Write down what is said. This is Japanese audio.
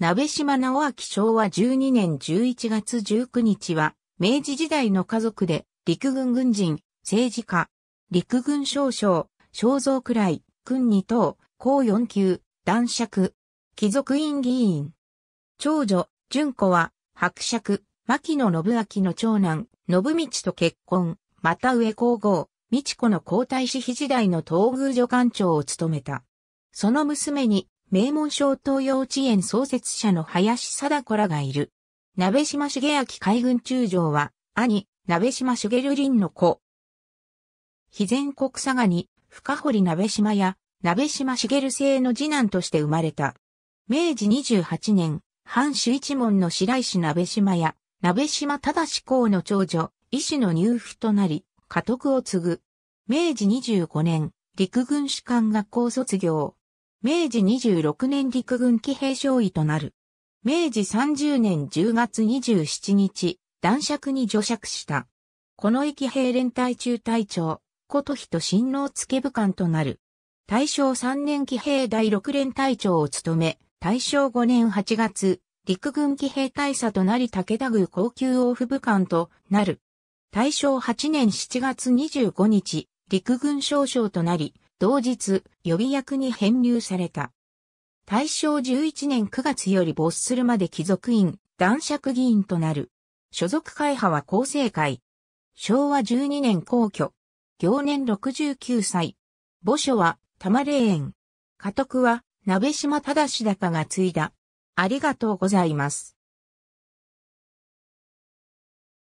鍋島直明昭和12年11月19日は、明治時代の家族で、陸軍軍人、政治家、陸軍少将、肖像くらい、君二等、高四級、男爵、貴族院議員。長女、純子は、伯爵、牧野信明の長男、信道と結婚、また上皇后、道子の皇太子妃時代の東宮助官長を務めた。その娘に、名門小東幼稚園創設者の林貞子らがいる。鍋島茂明海軍中将は、兄、鍋島茂林の子。肥前国佐賀に、深堀鍋島や、鍋島茂製の次男として生まれた。明治28年、藩主一門の白石鍋島や、鍋島忠公の長女、医師の入府となり、家督を継ぐ。明治25年、陸軍士官学校卒業。明治26年陸軍騎兵少尉となる。明治30年10月27日、男爵に除爵した。この駅兵連隊中隊長、琴人新郎付部官となる。大正3年騎兵第6連隊長を務め、大正5年8月、陸軍騎兵大佐となり武田軍高級王府部官となる。大正8年7月25日、陸軍少将となり、同日、予備役に編入された。大正11年9月より没するまで貴族院、男爵議員となる。所属会派は厚生会。昭和12年皇居。行年69歳。墓所は玉霊園。家督は鍋島忠高が継いだ。ありがとうございます。